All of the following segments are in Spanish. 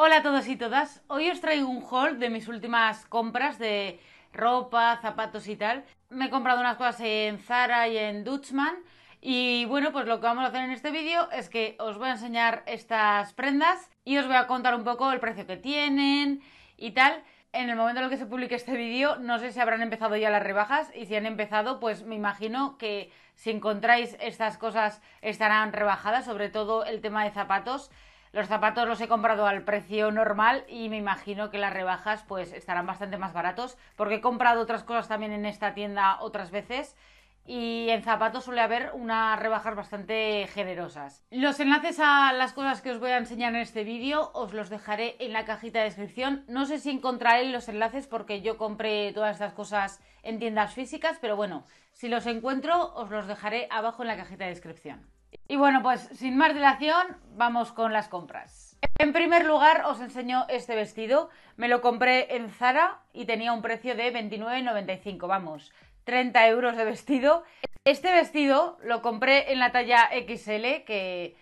Hola a todos y todas, hoy os traigo un haul de mis últimas compras de ropa, zapatos y tal. Me he comprado unas cosas en Zara y en Dutchman y bueno, pues lo que vamos a hacer en este vídeo es que os voy a enseñar estas prendas y os voy a contar un poco el precio que tienen y tal. En el momento en el que se publique este vídeo, no sé si habrán empezado ya las rebajas y si han empezado, pues me imagino que si encontráis estas cosas estarán rebajadas, sobre todo el tema de zapatos los zapatos los he comprado al precio normal y me imagino que las rebajas pues estarán bastante más baratos porque he comprado otras cosas también en esta tienda otras veces y en zapatos suele haber unas rebajas bastante generosas. Los enlaces a las cosas que os voy a enseñar en este vídeo os los dejaré en la cajita de descripción. No sé si encontraré los enlaces porque yo compré todas estas cosas en tiendas físicas, pero bueno, si los encuentro os los dejaré abajo en la cajita de descripción. Y bueno, pues sin más dilación, vamos con las compras. En primer lugar, os enseño este vestido. Me lo compré en Zara y tenía un precio de 29,95, vamos, 30 euros de vestido. Este vestido lo compré en la talla XL, que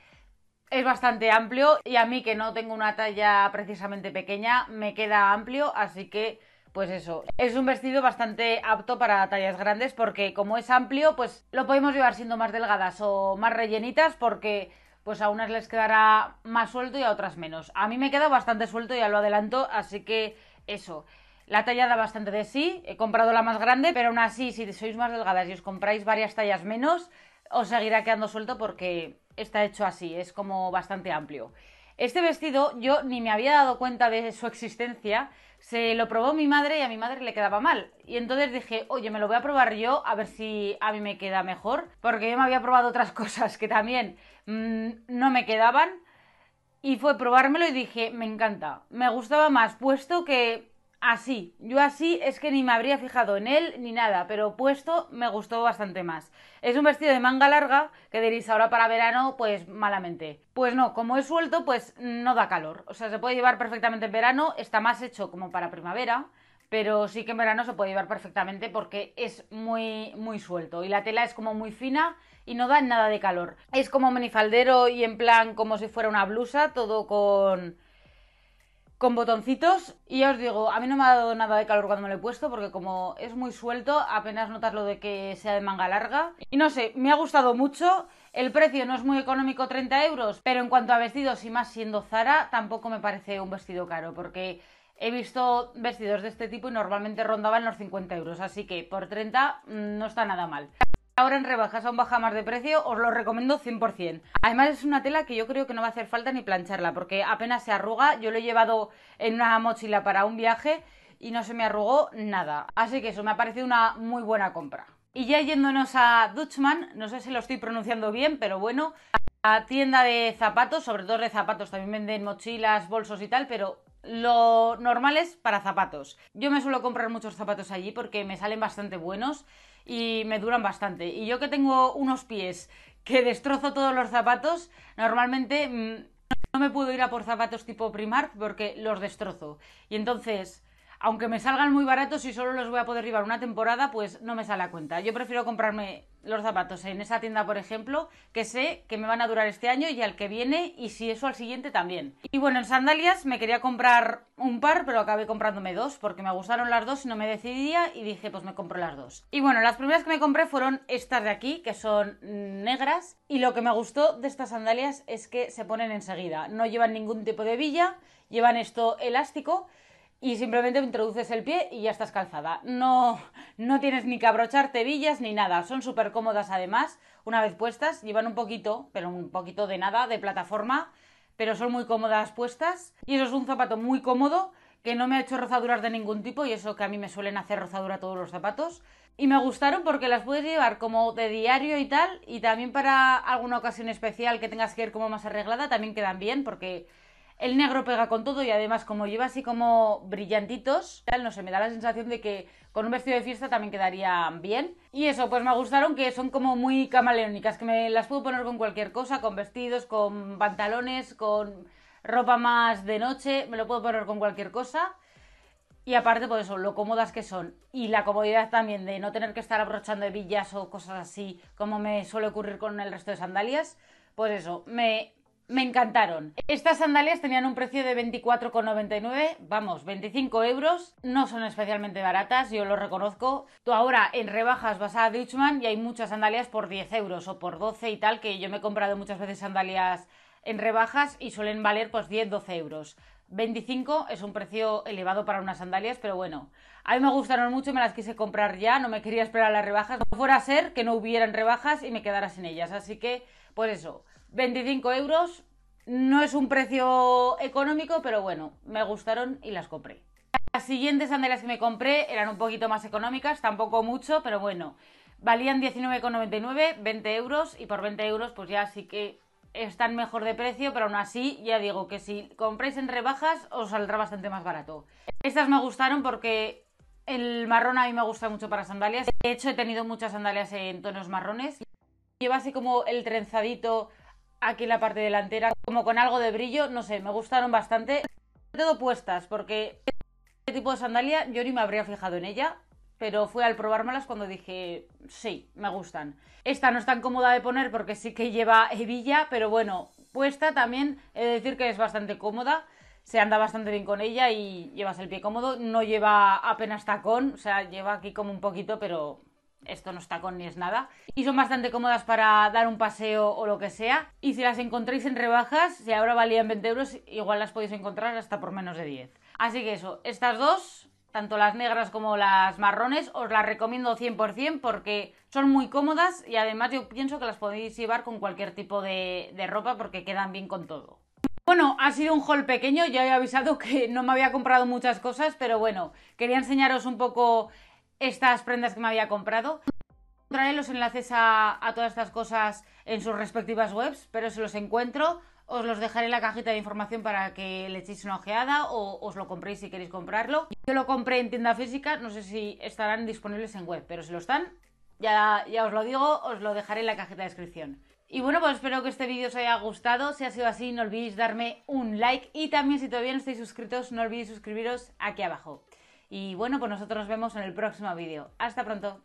es bastante amplio y a mí que no tengo una talla precisamente pequeña, me queda amplio, así que pues eso. Es un vestido bastante apto para tallas grandes porque como es amplio, pues lo podemos llevar siendo más delgadas o más rellenitas porque pues a unas les quedará más suelto y a otras menos. A mí me queda bastante suelto, ya lo adelanto, así que eso. La talla da bastante de sí, he comprado la más grande, pero aún así, si sois más delgadas y os compráis varias tallas menos, os seguirá quedando suelto porque está hecho así, es como bastante amplio. Este vestido yo ni me había dado cuenta de su existencia, se lo probó mi madre y a mi madre le quedaba mal. Y entonces dije, oye, me lo voy a probar yo a ver si a mí me queda mejor, porque yo me había probado otras cosas que también mm, no me quedaban. Y fue probármelo y dije, me encanta, me gustaba más puesto que así. Yo así es que ni me habría fijado en él ni nada, pero puesto me gustó bastante más. Es un vestido de manga larga que diréis ahora para verano, pues malamente. Pues no, como es suelto, pues no da calor. O sea, se puede llevar perfectamente en verano, está más hecho como para primavera. Pero sí que en verano se puede llevar perfectamente porque es muy, muy suelto. Y la tela es como muy fina y no da nada de calor. Es como menifaldero y en plan como si fuera una blusa, todo con, con botoncitos y ya os digo, a mí no me ha dado nada de calor cuando me lo he puesto porque como es muy suelto, apenas notas lo de que sea de manga larga. Y no sé, me ha gustado mucho. El precio no es muy económico, 30 euros, pero en cuanto a vestidos y más siendo Zara, tampoco me parece un vestido caro porque he visto vestidos de este tipo y normalmente rondaban los 50 euros, así que por 30 mm, no está nada mal. Ahora en rebajas a un más de precio os lo recomiendo 100%. Además es una tela que yo creo que no va a hacer falta ni plancharla porque apenas se arruga. Yo lo he llevado en una mochila para un viaje y no se me arrugó nada. Así que eso me ha parecido una muy buena compra. Y ya yéndonos a Dutchman, no sé si lo estoy pronunciando bien, pero bueno, a tienda de zapatos, sobre todo de zapatos, también venden mochilas, bolsos y tal, pero lo normal es para zapatos. Yo me suelo comprar muchos zapatos allí porque me salen bastante buenos y me duran bastante. Y yo que tengo unos pies que destrozo todos los zapatos, normalmente mm, no me puedo ir a por zapatos tipo Primark porque los destrozo. Y entonces aunque me salgan muy baratos y solo los voy a poder llevar una temporada, pues no me sale la cuenta. Yo prefiero comprarme los zapatos en esa tienda, por ejemplo, que sé que me van a durar este año y al que viene, y si eso al siguiente también. Y bueno, en sandalias me quería comprar un par, pero acabé comprándome dos, porque me gustaron las dos y no me decidía, y dije, pues me compro las dos. Y bueno, las primeras que me compré fueron estas de aquí, que son negras, y lo que me gustó de estas sandalias es que se ponen enseguida. No llevan ningún tipo de villa, llevan esto elástico, y simplemente introduces el pie y ya estás calzada. No, no tienes ni que abrochar tebillas ni nada. Son súper cómodas además. Una vez puestas, llevan un poquito, pero un poquito de nada, de plataforma, pero son muy cómodas puestas. Y eso es un zapato muy cómodo que no me ha hecho rozaduras de ningún tipo y eso que a mí me suelen hacer rozadura todos los zapatos. Y me gustaron porque las puedes llevar como de diario y tal, y también para alguna ocasión especial que tengas que ir como más arreglada, también quedan bien porque el negro pega con todo y además como lleva así como brillantitos, tal no sé, me da la sensación de que con un vestido de fiesta también quedaría bien. Y eso, pues me gustaron que son como muy camaleónicas, que me las puedo poner con cualquier cosa, con vestidos, con pantalones, con ropa más de noche, me lo puedo poner con cualquier cosa. Y aparte por pues eso, lo cómodas que son y la comodidad también de no tener que estar abrochando hebillas o cosas así como me suele ocurrir con el resto de sandalias, pues eso, me me encantaron. Estas sandalias tenían un precio de 24,99, vamos, 25 euros. No son especialmente baratas, yo lo reconozco. Tú ahora en rebajas vas a Dutchman y hay muchas sandalias por 10 euros o por 12 y tal, que yo me he comprado muchas veces sandalias en rebajas y suelen valer pues 10-12 euros. 25 es un precio elevado para unas sandalias, pero bueno, a mí me gustaron mucho, me las quise comprar ya, no me quería esperar las rebajas. No fuera a ser que no hubieran rebajas y me quedara sin ellas, así que, pues eso, 25 euros. No es un precio económico, pero bueno, me gustaron y las compré. Las siguientes sandalias que me compré eran un poquito más económicas, tampoco mucho, pero bueno, valían 19,99, 20 euros y por 20 euros pues ya sí que están mejor de precio, pero aún así ya digo que si compráis en rebajas os saldrá bastante más barato. Estas me gustaron porque el marrón a mí me gusta mucho para sandalias. De hecho he tenido muchas sandalias en tonos marrones. Lleva así como el trenzadito aquí en la parte delantera como con algo de brillo, no sé, me gustaron bastante. Todo puestas, porque este tipo de sandalia yo ni me habría fijado en ella, pero fue al probármelas cuando dije, sí, me gustan. Esta no es tan cómoda de poner porque sí que lleva hebilla, pero bueno, puesta también he de decir que es bastante cómoda. Se anda bastante bien con ella y llevas el pie cómodo. No lleva apenas tacón, o sea, lleva aquí como un poquito, pero esto no está con ni es nada. Y son bastante cómodas para dar un paseo o lo que sea. Y si las encontráis en rebajas, si ahora valían 20 euros, igual las podéis encontrar hasta por menos de 10. Así que eso, estas dos, tanto las negras como las marrones, os las recomiendo 100% porque son muy cómodas y además yo pienso que las podéis llevar con cualquier tipo de, de ropa porque quedan bien con todo. Bueno, ha sido un haul pequeño, ya he avisado que no me había comprado muchas cosas, pero bueno, quería enseñaros un poco estas prendas que me había comprado. Encontraré los enlaces a, todas estas cosas en sus respectivas webs, pero si los encuentro, os los dejaré en la cajita de información para que le echéis una ojeada o os lo compréis si queréis comprarlo. Yo lo compré en tienda física, no sé si estarán disponibles en web, pero si lo están, ya, ya os lo digo, os lo dejaré en la cajita de descripción. Y bueno, pues espero que este vídeo os haya gustado. Si ha sido así, no olvidéis darme un like y también si todavía no estáis suscritos, no olvidéis suscribiros aquí abajo. Y bueno, pues nosotros nos vemos en el próximo vídeo. Hasta pronto.